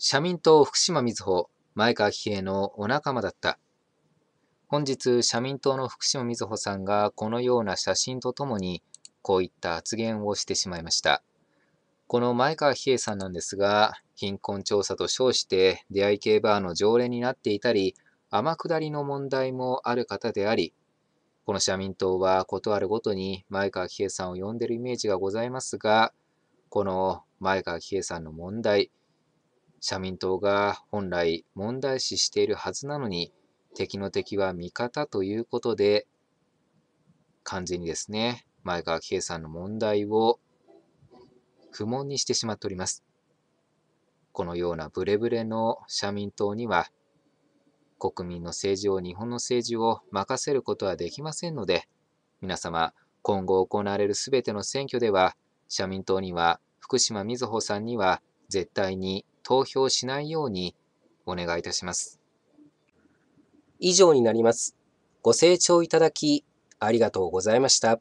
社民党福島みずほ、前川喜平のお仲間だった。本日、社民党の福島みずほさんがこのような写真とともに、こういった発言をしてしまいました。この前川喜平さんなんですが、貧困調査と称して出会い系バーの常連になっていたり、天下りの問題もある方であり、この社民党は事あるごとに前川喜平さんを呼んでるイメージがございますが、この前川喜平さんの問題、社民党が本来問題視しているはずなのに、敵の敵は味方ということで、完全にですね、前川圭さんの問題を不問にしてしまっております。このようなブレブレの社民党には、国民の政治を日本の政治を任せることはできませんので、皆様、今後行われるすべての選挙では、社民党には、福島みずほさんには、絶対に投票しないようにお願いいたします。以上になります。ご清聴いただきありがとうございました。